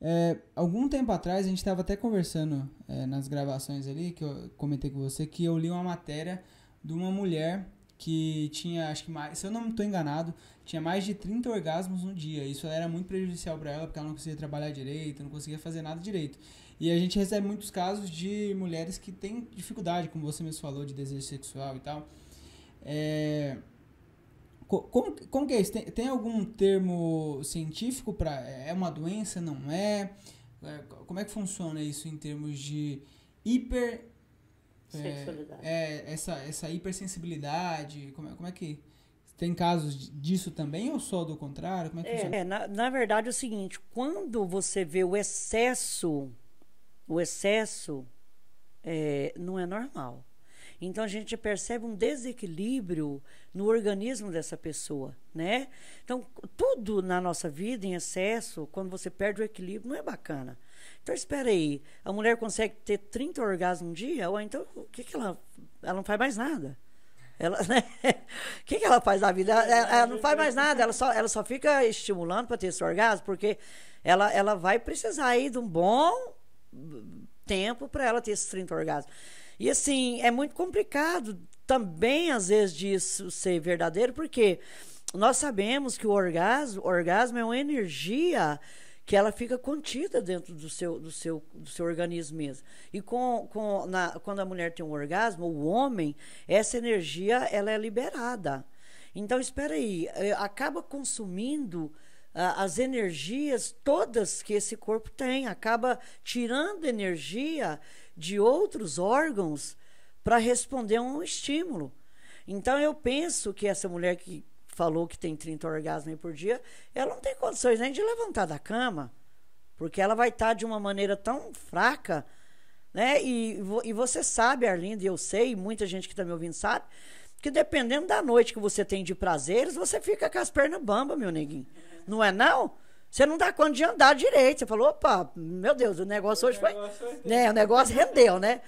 É, algum tempo atrás, a gente estava até conversando é, nas gravações ali, que eu comentei com você, que eu li uma matéria de uma mulher que tinha, acho que mais, se eu não estou enganado, tinha mais de 30 orgasmos no dia. Isso era muito prejudicial para ela, porque ela não conseguia trabalhar direito, não conseguia fazer nada direito. E a gente recebe muitos casos de mulheres que têm dificuldade, como você mesmo falou, de desejo sexual e tal. É, como, como que é isso? Tem, tem algum termo científico para. É uma doença? Não é? é como é que funciona isso em termos de hiper. Sexualidade. É, é, essa, essa hipersensibilidade? Como é, como é que. Tem casos disso também ou só do contrário? Como é que é, é, na, na verdade é o seguinte: quando você vê o excesso, o excesso é, não é normal. Então a gente percebe um desequilíbrio no organismo dessa pessoa, né? Então tudo na nossa vida em excesso, quando você perde o equilíbrio, não é bacana. Então espera aí, a mulher consegue ter 30 orgasmos um dia, ou então o que que ela ela não faz mais nada? Ela, né? O que, que ela faz na vida? Ela, ela, ela, não faz mais nada, ela só, ela só fica estimulando para ter esse orgasmo, porque ela, ela vai precisar aí de um bom hum, tempo para ela ter esses 30 orgasmos. E assim, é muito complicado também, às vezes, disso ser verdadeiro, porque nós sabemos que o orgasmo, o orgasmo é uma energia que ela fica contida dentro do seu, do seu, do seu organismo mesmo. E com, com, na, quando a mulher tem um orgasmo, o homem, essa energia ela é liberada. Então, espera aí, eh, acaba consumindo ah, as energias todas que esse corpo tem, acaba tirando energia de outros órgãos para responder a um estímulo. Então, eu penso que essa mulher que falou que tem 30 orgasmos por dia, ela não tem condições nem de levantar da cama, porque ela vai estar tá de uma maneira tão fraca, né? E, e você sabe, Arlindo, e eu sei, muita gente que está me ouvindo sabe, que dependendo da noite que você tem de prazeres, você fica com as pernas bamba, meu neguinho. Não é não? Você não dá conta de andar direito. Você falou, opa, meu Deus, o negócio o hoje negócio foi. né, o negócio rendeu, né?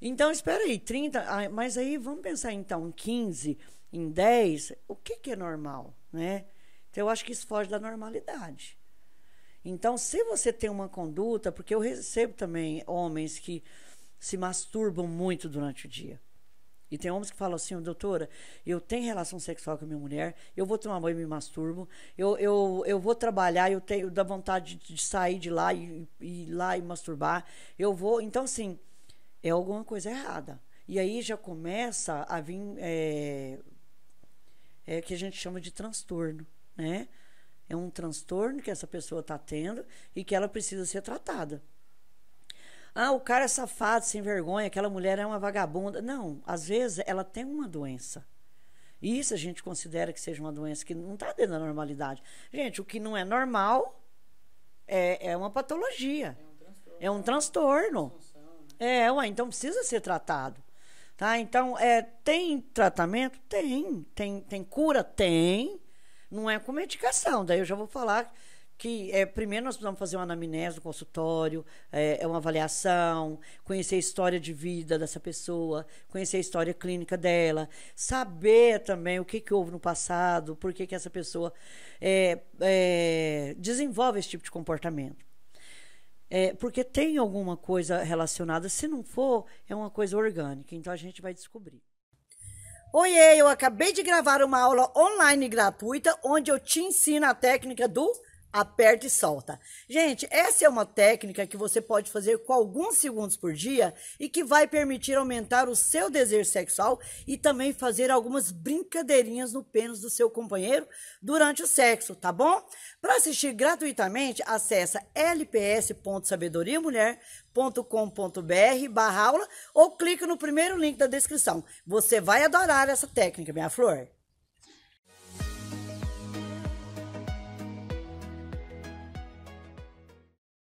Então, espera aí, 30. Mas aí vamos pensar então, em 15, em 10, o que, que é normal, né? Então, eu acho que isso foge da normalidade. Então, se você tem uma conduta, porque eu recebo também homens que se masturbam muito durante o dia. E tem homens que falam assim, doutora, eu tenho relação sexual com a minha mulher, eu vou tomar banho e me masturbo, eu, eu, eu vou trabalhar, eu tenho da vontade de sair de lá e, ir lá e masturbar, eu vou. Então, assim, é alguma coisa errada. E aí já começa a vir é, é o que a gente chama de transtorno, né? É um transtorno que essa pessoa está tendo e que ela precisa ser tratada. Ah, o cara é safado, sem vergonha, aquela mulher é uma vagabunda. Não, às vezes ela tem uma doença. E isso a gente considera que seja uma doença que não está dentro da normalidade. Gente, o que não é normal é, é uma patologia. É um transtorno. É, né? é, ué, então precisa ser tratado. Tá? Então, é, tem tratamento? Tem. tem. Tem cura? Tem. Não é com medicação. Daí eu já vou falar que é, primeiro nós precisamos fazer uma anamnese no consultório, eh, é, uma avaliação, conhecer a história de vida dessa pessoa, conhecer a história clínica dela, saber também o que, que houve no passado, por que, que essa pessoa é, é, desenvolve esse tipo de comportamento. É, porque tem alguma coisa relacionada, se não for, é uma coisa orgânica, então a gente vai descobrir. Oiê, eu acabei de gravar uma aula online gratuita onde eu te ensino a técnica do aperta e solta. Gente, essa é uma técnica que você pode fazer com alguns segundos por dia e que vai permitir aumentar o seu desejo sexual e também fazer algumas brincadeirinhas no pênis do seu companheiro durante o sexo, tá bom? Para assistir gratuitamente, acessa lps.sabedoriamulher.com.br aula ou clica no primeiro link da descrição. Você vai adorar essa técnica, minha flor.